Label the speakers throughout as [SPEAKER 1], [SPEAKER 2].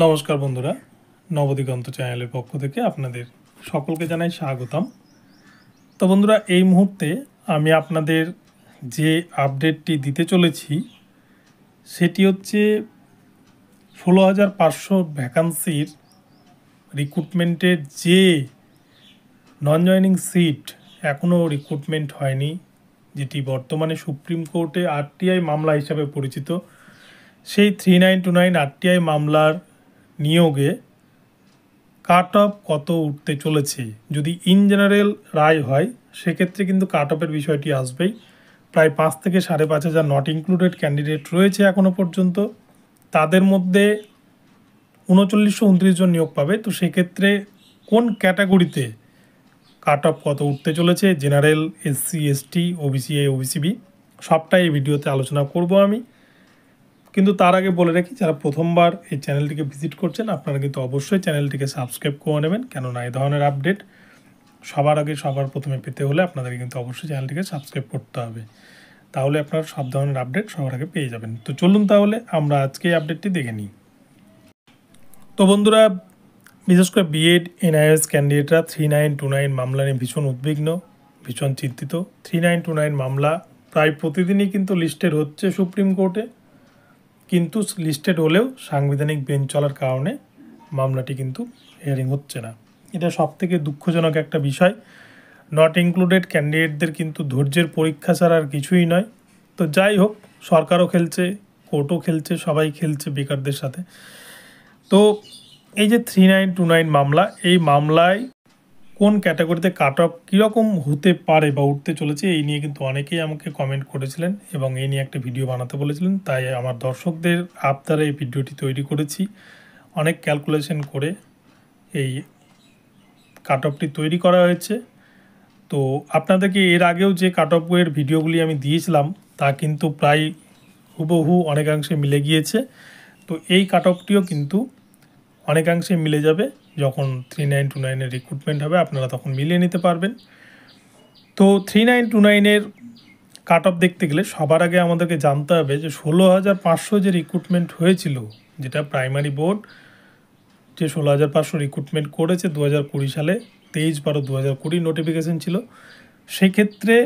[SPEAKER 1] নমস্কার বন্ধুরা নবদিগন্ত চ্যানেলের পক্ষ থেকে আপনাদের সকলকে জানাই স্বাগতম তো বন্ধুরা এই মুহূর্তে আমি আপনাদের যে আপডেটটি দিতে চলেছি সেটি হচ্ছে ষোলো হাজার পাঁচশো ভ্যাকান্সির রিক্রুটমেন্টের যে নন জয়নিং সিট এখনও রিক্রুটমেন্ট হয়নি যেটি বর্তমানে সুপ্রিম কোর্টে আরটিআই মামলা হিসাবে পরিচিত সেই three nine two nine RTI মামলার নিয়োগে কাট অফ কত উঠতে চলেছে যদি ইন জেনারেল রায় হয় সেক্ষেত্রে কিন্তু কাট অফের বিষয়টি আসবেই প্রায় পাঁচ থেকে সাড়ে পাঁচ হাজার নট ইনক্লুডেড ক্যান্ডিডেট রয়েছে এখনও পর্যন্ত তাদের মধ্যে উনচল্লিশশো উনত্রিশ জন নিয়োগ পাবে তো সেক্ষেত্রে কোন ক্যাটাগরিতে কাট অফ কত উঠতে চলেছে general SC ST OBC A ও বি সবটাই এই ভিডিওতে আলোচনা করব আমি কিন্তু তার আগে বলে রাখি যারা প্রথমবার এই চ্যানেলটিকে ভিজিট করছেন আপনারা কিন্তু অবশ্যই চ্যানেলটিকে সাবস্ক্রাইব করে নেবেন কেননা এই ধরনের আপডেট সবার আগে সবার প্রথমে পেতে হলে আপনাদের কিন্তু অবশ্যই চ্যানেলটিকে সাবস্ক্রাইব করতে হবে তাহলে আপনারা সব ধরনের আপডেট সবার আগে পেয়ে যাবেন তো চলুন তাহলে আমরা আজকে এই আপডেটটি দেখে নিই তো বন্ধুরা বিশেষ করে বিএড এনআইএস ক্যান্ডিডেটরা থ্রি নাইন টু নাইন মামলা নিয়ে ভীষণ উদ্বিগ্ন ভীষণ চিন্তিত থ্রি নাইন টু নাইন মামলা প্রায় প্রতিদিনই কিন্তু লিস্টেড হচ্ছে সুপ্রিম কোর্টে কিন্তু লিস্টেড হলেও সাংবিধানিক বেঞ্চ চলার কারণে মামলাটি কিন্তু হিয়ারিং হচ্ছে না এটা সব থেকে দুঃখজনক একটা বিষয় নট ইনক্লুডেড ক্যান্ডিডেটদের কিন্তু ধৈর্যের পরীক্ষা ছাড়া আর কিছুই নয় তো যাই হোক সরকারও খেলছে কোর্টও খেলছে সবাই খেলছে বেকারদের সাথে তো এই যে থ্রি নাইন টু নাইন মামলা এই মামলায় কোন ক্যাটাগরিতে কাট অফ কীরকম হতে পারে বা উঠতে চলেছে এই নিয়ে কিন্তু অনেকেই আমাকে কমেন্ট করেছিলেন এবং এই নিয়ে একটা ভিডিও বানাতে বলেছিলেন তাই আমার দর্শকদের আপনারা এই ভিডিওটি তৈরি করেছি অনেক ক্যালকুলেশন করে এই কাট অফটি তৈরি করা হয়েছে তো আপনাদেরকে এর আগেও যে কাট অফের ভিডিওগুলি আমি দিয়েছিলাম তা কিন্তু প্রায় হুবহু অনেকাংশে মিলে গিয়েছে তো এই কাট অফটিও কিন্তু অনেকাংশে মিলে যাবে যখন থ্রি নাইন টু নাইনের রিক্রুটমেন্ট হবে আপনারা তখন মিলিয়ে নিতে পারবেন তো থ্রি নাইন টু নাইনের কাট অফ দেখতে গেলে সবার আগে আমাদেরকে জানতে হবে যে ষোলো হাজার পাঁচশো যে রিক্রুটমেন্ট হয়েছিল যেটা প্রাইমারি বোর্ড যে ষোলো হাজার পাঁচশো রিক্রুটমেন্ট করেছে দু হাজার কুড়ি সালে তেইশ বারো দু হাজার কুড়ি নোটিফিকেশান ছিল সেক্ষেত্রে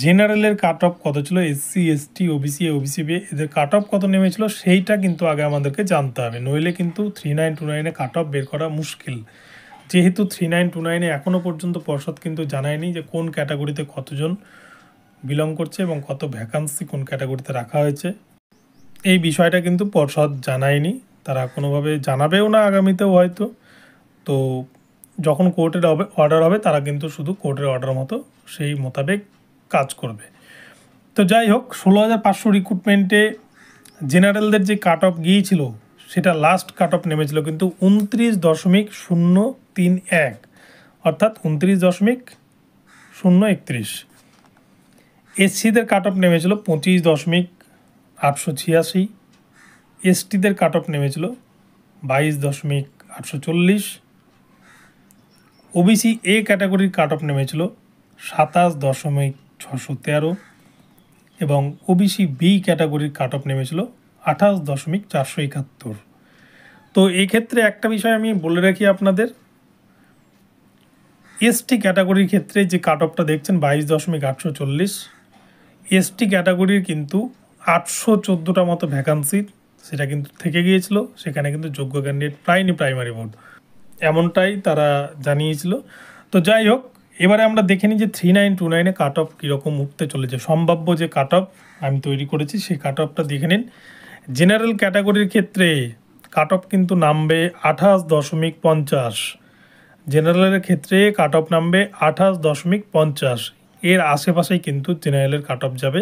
[SPEAKER 1] জেনারেলের কাট অফ কত ছিল SC ST OBC OBC B এদের কাট অফ কত নেমেছিল সেইটা কিন্তু আগে আমাদেরকে জানতে হবে নইলে কিন্তু থ্রি নাইন টু নাইনে কাট অফ বের করা মুশকিল যেহেতু থ্রি নাইন টু নাইনে এখনও পর্যন্ত পর্ষদ কিন্তু জানায়নি যে কোন ক্যাটাগরিতে কতজন বিলং করছে এবং কত ভ্যাকান্সি কোন ক্যাটাগরিতে রাখা হয়েছে এই বিষয়টা কিন্তু পর্ষদ জানায়নি তারা কোনোভাবে জানাবেও না আগামীতেও হয়তো তো যখন কোর্টের অর্ডার হবে তারা কিন্তু শুধু কোর্টের অর্ডার মতো সেই মোতাবেক কাজ করবে তো যাই হোক ষোলো হাজার পাঁচশো রিক্রুটমেন্টে জেনারেলদের যে কাট অফ গিয়েছিল সেটা লাস্ট কাট অফ নেমেছিল কিন্তু উনত্রিশ দশমিক শূন্য তিন এক অর্থাৎ উনত্রিশ দশমিক শূন্য একত্রিশ এসসিদের কাট অফ নেমেছিল পঁচিশ দশমিক আটশো ছিয়াশি এসটিদের কাট অফ নেমেছিল বাইশ দশমিক আটশো চল্লিশ ওবিসি এ ক্যাটাগরির কাট অফ নেমেছিল সাতাশ দশমিক ছশো তেরো এবং ওবিসি বি ক্যাটাগরির কাট অফ নেমেছিল আঠাশ দশমিক চারশো একাত্তর তো এই ক্ষেত্রে একটা বিষয় আমি বলে রাখি আপনাদের এসটি ক্যাটাগরির ক্ষেত্রে যে কাট অফটা দেখছেন বাইশ দশমিক আটশো চল্লিশ এসটি ক্যাটাগরির কিন্তু আটশো চোদ্দোটা মতো ভ্যাকান্সি সেটা কিন্তু থেকে গিয়েছিল সেখানে কিন্তু যোগ্য ক্যান্ডিডেট প্রায়নি প্রাইমারি বোর্ড এমনটাই তারা জানিয়েছিল তো যাই হোক এবারে আমরা দেখে নিই যে থ্রি নাইন টু নাইনে কাট অফ কীরকম উঠতে চলেছে সম্ভাব্য যে কাট অফ আমি তৈরি করেছি সেই কাট অফটা দেখে নিন জেনারেল ক্যাটাগরির ক্ষেত্রে কাট অফ কিন্তু নামবে আঠাশ দশমিক পঞ্চাশ জেনারেলের ক্ষেত্রে কাট অফ নামবে আঠাশ দশমিক পঞ্চাশ এর আশেপাশেই কিন্তু জেনারেলের কাট অফ যাবে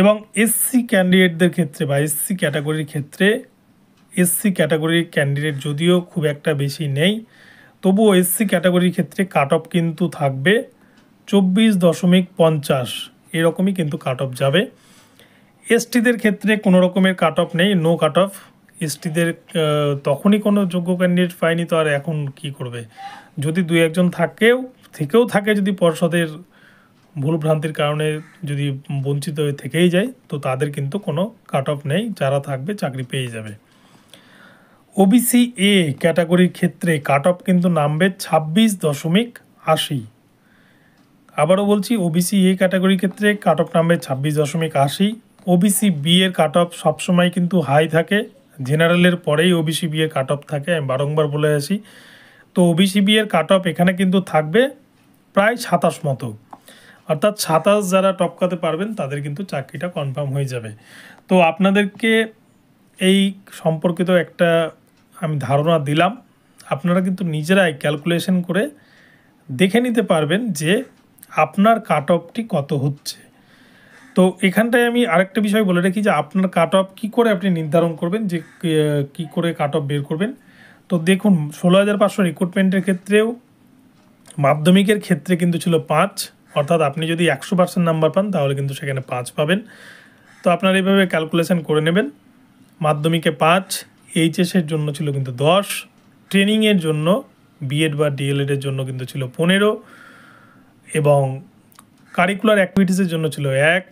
[SPEAKER 1] এবং এসসি ক্যান্ডিডেটদের ক্ষেত্রে বা এসসি ক্যাটাগরির ক্ষেত্রে এসসি ক্যাটাগরির ক্যান্ডিডেট যদিও খুব একটা বেশি নেই তবুও এসসি ক্যাটাগরির ক্ষেত্রে কাট অফ কিন্তু থাকবে চব্বিশ দশমিক পঞ্চাশ এরকমই কিন্তু কাট অফ যাবে এসটিদের ক্ষেত্রে কোনো রকমের কাট অফ নেই নো কাট অফ এসটিদের তখনই কোনো যোগ্য ক্যান্ডিডেট পায়নি তো আর এখন কি করবে যদি দুই একজন থাকেও থেকেও থাকে যদি পর্ষদের ভুলভ্রান্তির কারণে যদি বঞ্চিত হয়ে থেকেই যায় তো তাদের কিন্তু কোনো কাট অফ নেই যারা থাকবে চাকরি পেয়ে যাবে ওবিসি এ ক্যাটাগরির ক্ষেত্রে কাট অফ কিন্তু নামবে ছাব্বিশ দশমিক আশি আবারও বলছি ওবিসি এ ক্যাটাগরির ক্ষেত্রে কাট অফ নামবে ছাব্বিশ দশমিক আশি ওবিসি বি এর কাট অফ সবসময় কিন্তু হাই থাকে জেনারেলের পরেই ওবিসি বি এর কাট অফ থাকে আমি বারংবার বলে আসি তো ওবিসি বি এর কাট অফ এখানে কিন্তু থাকবে প্রায় সাতাশ মতো অর্থাৎ সাতাশ যারা টপকাতে পারবেন তাদের কিন্তু চাকরিটা কনফার্ম হয়ে যাবে তো আপনাদেরকে এই সম্পর্কিত একটা আমি ধারণা দিলাম আপনারা কিন্তু নিজেরাই ক্যালকুলেশন করে দেখে নিতে পারবেন যে আপনার কাট অফটি কত হচ্ছে তো এখানটায় আমি আরেকটা বিষয় বলে রাখি যে আপনার কাট অফ কী করে আপনি নির্ধারণ করবেন যে কি করে কাট অফ বের করবেন তো দেখুন ষোলো হাজার পাঁচশো রিক্রুটমেন্টের ক্ষেত্রেও মাধ্যমিকের ক্ষেত্রে কিন্তু ছিল পাঁচ অর্থাৎ আপনি যদি একশো পার্সেন্ট নাম্বার পান তাহলে কিন্তু সেখানে পাঁচ পাবেন তো আপনারা এইভাবে ক্যালকুলেশন করে নেবেন মাধ্যমিকে পাঁচ এইচএসের জন্য ছিল কিন্তু দশ ট্রেনিংয়ের জন্য বিএড বা ডিএলএডের জন্য কিন্তু ছিল পনেরো এবং কারিকুলার অ্যাক্টিভিটিসের জন্য ছিল এক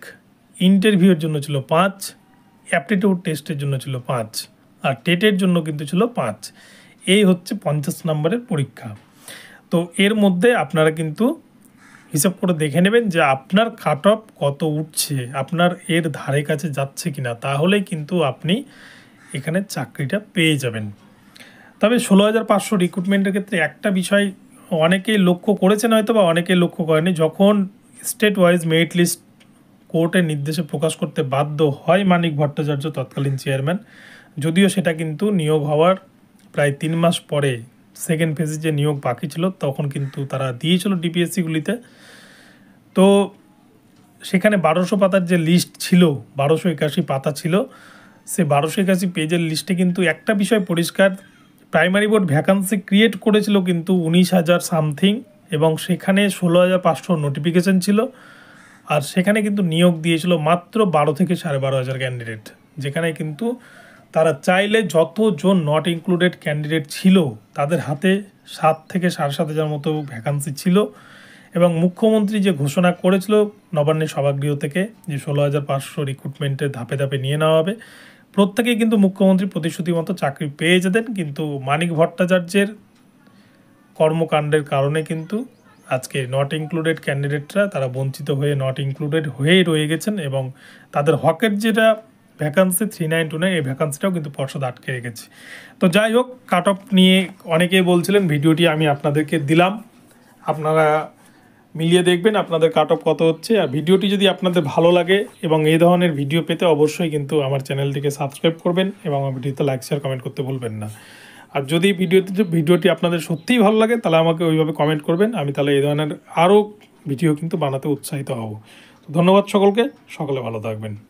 [SPEAKER 1] ইন্টারভিউয়ের জন্য ছিল পাঁচ অ্যাপটিটিউড টেস্টের জন্য ছিল পাঁচ আর টেটের জন্য কিন্তু ছিল পাঁচ এই হচ্ছে পঞ্চাশ নম্বরের পরীক্ষা তো এর মধ্যে আপনারা কিন্তু হিসাব করে দেখে নেবেন যে আপনার কাট অফ কত উঠছে আপনার এর ধারে কাছে যাচ্ছে কিনা তাহলেই কিন্তু আপনি এখানে চাকরিটা পেয়ে যাবেন তবে ষোলো হাজার পাঁচশো রিক্রুটমেন্টের ক্ষেত্রে একটা বিষয় অনেকেই লক্ষ্য করেছেন হয়তো বা অনেকেই লক্ষ্য করেনি যখন স্টেট ওয়াইজ মেরিট লিস্ট কোর্টের নির্দেশে প্রকাশ করতে বাধ্য হয় মানিক ভট্টাচার্য তৎকালীন চেয়ারম্যান যদিও সেটা কিন্তু নিয়োগ হওয়ার প্রায় তিন মাস পরে সেকেন্ড ফেজে যে নিয়োগ বাকি ছিল তখন কিন্তু তারা দিয়েছিল ডিপিএসসিগুলিতে তো সেখানে বারোশো পাতার যে লিস্ট ছিল বারোশো একাশি পাতা ছিল সে বারোশো একাশি পেজের লিস্টে কিন্তু একটা বিষয় পরিষ্কার প্রাইমারি বোর্ড ভ্যাকান্সি ক্রিয়েট করেছিল কিন্তু উনিশ হাজার সামথিং এবং সেখানে ষোলো হাজার পাঁচশো নোটিফিকেশান ছিল আর সেখানে কিন্তু নিয়োগ দিয়েছিল মাত্র বারো থেকে সাড়ে বারো হাজার ক্যান্ডিডেট যেখানে কিন্তু তারা চাইলে যতজন নট ইনক্লুডেড ক্যান্ডিডেট ছিল তাদের হাতে সাত থেকে সাড়ে সাত হাজার মতো ভ্যাকান্সি ছিল এবং মুখ্যমন্ত্রী যে ঘোষণা করেছিল নবান্নে সভাগৃহ থেকে যে ষোলো হাজার পাঁচশো রিক্রুটমেন্টের ধাপে ধাপে নিয়ে নেওয়া হবে প্রত্যেকেই কিন্তু মুখ্যমন্ত্রী প্রতিশ্রুতি মতো চাকরি পেয়ে যেতেন কিন্তু মানিক ভট্টাচার্যের কর্মকাণ্ডের কারণে কিন্তু আজকে নট ইনক্লুডেড ক্যান্ডিডেটরা তারা বঞ্চিত হয়ে নট ইনক্লুডেড হয়েই রয়ে গেছেন এবং তাদের হকের যেটা vacancy three nine two nine এই ভ্যাকান্সিটাও কিন্তু পর্ষদ আটকে রেখেছে তো যাই হোক কাট অফ নিয়ে অনেকেই বলছিলেন ভিডিওটি আমি আপনাদেরকে দিলাম আপনারা মিলিয়ে দেখবেন আপনাদের কাট অফ কত হচ্ছে আর ভিডিওটি যদি আপনাদের ভালো লাগে এবং এই ধরনের ভিডিও পেতে অবশ্যই কিন্তু আমার চ্যানেলটিকে সাবস্ক্রাইব করবেন এবং ভিডিওতে লাইক শেয়ার কমেন্ট করতে ভুলবেন না আর যদি ভিডিওতে ভিডিওটি আপনাদের সত্যিই ভালো লাগে তাহলে আমাকে ওইভাবে কমেন্ট করবেন আমি তাহলে এই ধরনের আরও ভিডিও কিন্তু বানাতে উৎসাহিত হব ধন্যবাদ সকলকে সকলে ভালো থাকবেন